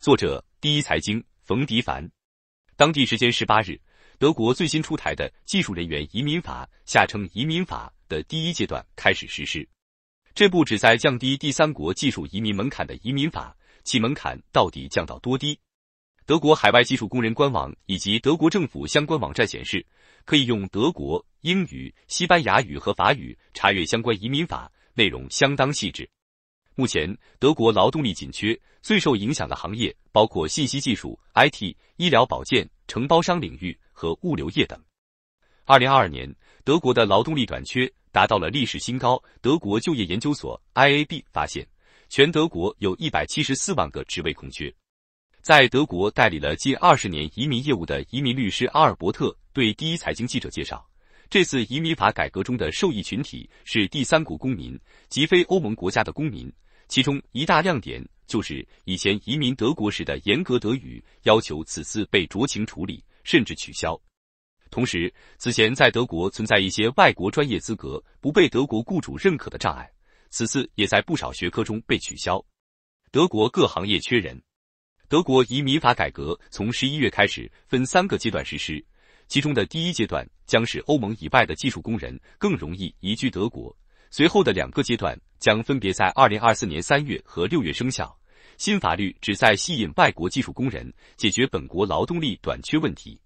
作者第一财经冯迪凡。当地时间十八日，德国最新出台的技术人员移民法（下称移民法）的第一阶段开始实施。这部旨在降低第三国技术移民门槛的移民法，其门槛到底降到多低？德国海外技术工人官网以及德国政府相关网站显示，可以用德国英语、西班牙语和法语查阅相关移民法内容，相当细致。目前，德国劳动力紧缺，最受影响的行业包括信息技术 （IT）、医疗保健、承包商领域和物流业等。二零二二年，德国的劳动力短缺达到了历史新高。德国就业研究所 （IAB） 发现，全德国有一百七十四万个职位空缺。在德国代理了近二十年移民业务的移民律师阿尔伯特对第一财经记者介绍，这次移民法改革中的受益群体是第三国公民，即非欧盟国家的公民。其中一大亮点就是以前移民德国时的严格德语要求，此次被酌情处理，甚至取消。同时，此前在德国存在一些外国专业资格不被德国雇主认可的障碍，此次也在不少学科中被取消。德国各行业缺人，德国移民法改革从十一月开始分三个阶段实施，其中的第一阶段将是欧盟以外的技术工人更容易移居德国，随后的两个阶段。将分别在二零二四年三月和六月生效。新法律旨在吸引外国技术工人，解决本国劳动力短缺问题。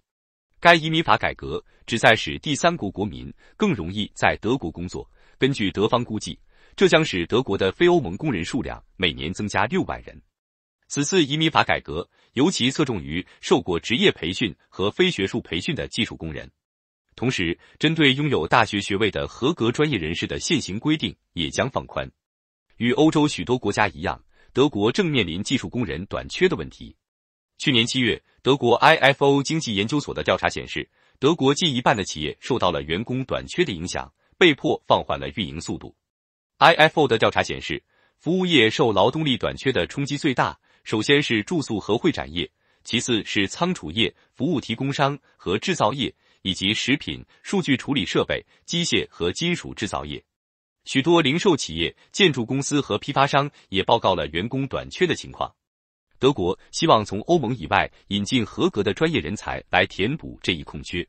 该移民法改革旨在使第三国国民更容易在德国工作。根据德方估计，这将使德国的非欧盟工人数量每年增加六万人。此次移民法改革尤其侧重于受过职业培训和非学术培训的技术工人。同时，针对拥有大学学位的合格专业人士的现行规定也将放宽。与欧洲许多国家一样，德国正面临技术工人短缺的问题。去年七月，德国 IFO 经济研究所的调查显示，德国近一半的企业受到了员工短缺的影响，被迫放缓了运营速度。IFO 的调查显示，服务业受劳动力短缺的冲击最大，首先是住宿和会展业，其次是仓储业、服务提供商和制造业。以及食品、数据处理设备、机械和金属制造业，许多零售企业、建筑公司和批发商也报告了员工短缺的情况。德国希望从欧盟以外引进合格的专业人才来填补这一空缺，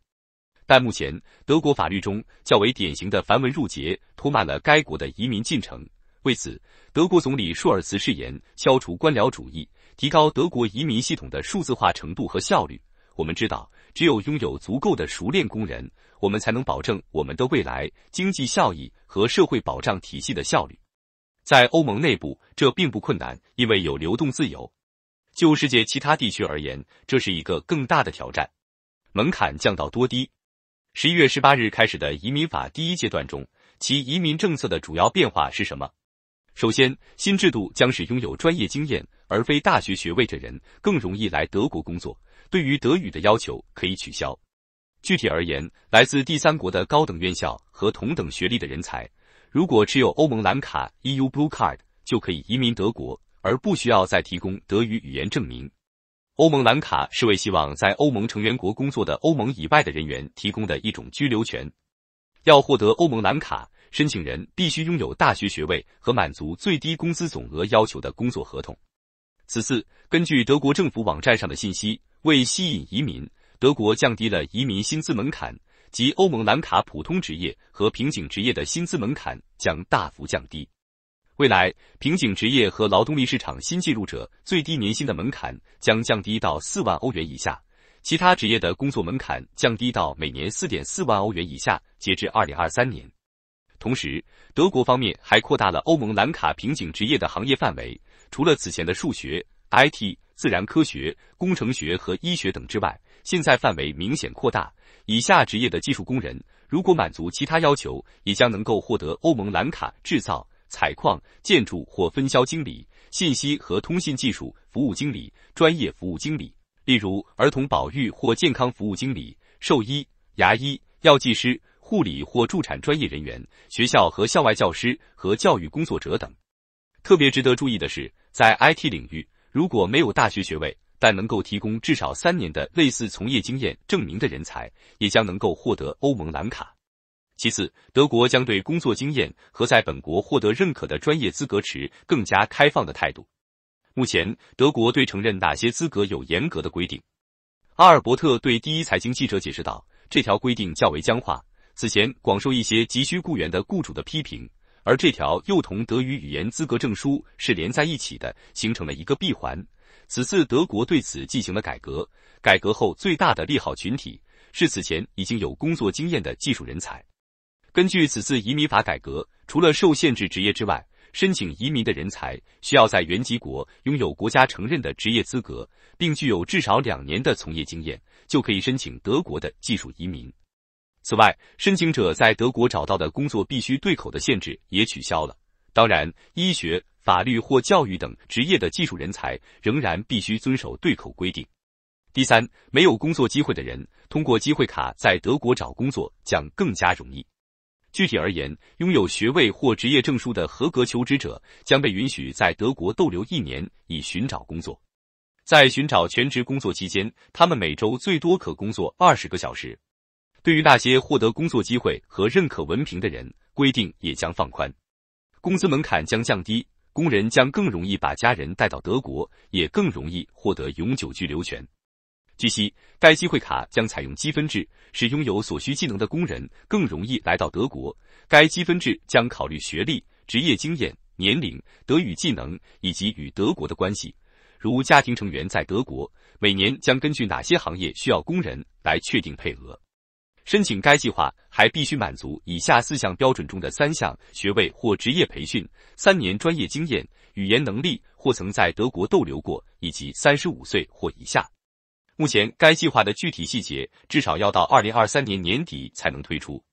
但目前德国法律中较为典型的繁文缛节拖慢了该国的移民进程。为此，德国总理舒尔茨誓言消除官僚主义，提高德国移民系统的数字化程度和效率。我们知道。只有拥有足够的熟练工人，我们才能保证我们的未来经济效益和社会保障体系的效率。在欧盟内部，这并不困难，因为有流动自由。就世界其他地区而言，这是一个更大的挑战。门槛降到多低？十一月十八日开始的移民法第一阶段中，其移民政策的主要变化是什么？首先，新制度将使拥有专业经验而非大学学位的人更容易来德国工作。对于德语的要求可以取消。具体而言，来自第三国的高等院校和同等学历的人才，如果持有欧盟蓝卡 （EU Blue Card），就可以移民德国，而不需要再提供德语语言证明。欧盟蓝卡是为希望在欧盟成员国工作的欧盟以外的人员提供的一种居留权。要获得欧盟蓝卡，申请人必须拥有大学学位和满足最低工资总额要求的工作合同。此次，根据德国政府网站上的信息。为吸引移民，德国降低了移民薪资门槛，即欧盟蓝卡普通职业和平井职业的薪资门槛将大幅降低。未来，平井职业和劳动力市场新进入者最低年薪的门槛将降低到四万欧元以下，其他职业的工作门槛降低到每年四点四万欧元以下，截至二零二三年。同时，德国方面还扩大了欧盟蓝卡平井职业的行业范围，除了此前的数学、IT。自然科学、工程学和医学等之外，现在范围明显扩大。以下职业的技术工人，如果满足其他要求，也将能够获得欧盟蓝卡：制造、采矿、建筑或分销经理、信息和通信技术服务经理、专业服务经理，例如儿童保育或健康服务经理、兽医、牙医、药剂师、护理或助产专业人员、学校和校外教师和教育工作者等。特别值得注意的是，在 IT 领域。如果没有大学学位，但能够提供至少三年的类似从业经验证明的人才，也将能够获得欧盟蓝卡。其次，德国将对工作经验和在本国获得认可的专业资格持更加开放的态度。目前，德国对承认哪些资格有严格的规定。阿尔伯特对第一财经记者解释道：“这条规定较为僵化，此前广受一些急需雇员的雇主的批评。”而这条幼童德语语言资格证书是连在一起的，形成了一个闭环。此次德国对此进行了改革，改革后最大的利好群体是此前已经有工作经验的技术人才。根据此次移民法改革，除了受限制职业之外，申请移民的人才需要在原籍国拥有国家承认的职业资格，并具有至少两年的从业经验，就可以申请德国的技术移民。此外，申请者在德国找到的工作必须对口的限制也取消了。当然，医学、法律或教育等职业的技术人才仍然必须遵守对口规定。第三，没有工作机会的人通过机会卡在德国找工作将更加容易。具体而言，拥有学位或职业证书的合格求职者将被允许在德国逗留一年以寻找工作。在寻找全职工作期间，他们每周最多可工作二十个小时。对于那些获得工作机会和认可文凭的人，规定也将放宽，工资门槛将降低，工人将更容易把家人带到德国，也更容易获得永久居留权。据悉，该机会卡将采用积分制，使拥有所需技能的工人更容易来到德国。该积分制将考虑学历、职业经验、年龄、德语技能以及与德国的关系，如家庭成员在德国。每年将根据哪些行业需要工人来确定配额。申请该计划还必须满足以下四项标准中的三项：学位或职业培训、三年专业经验、语言能力或曾在德国逗留过，以及三十五岁或以下。目前该计划的具体细节至少要到二零二三年年底才能推出。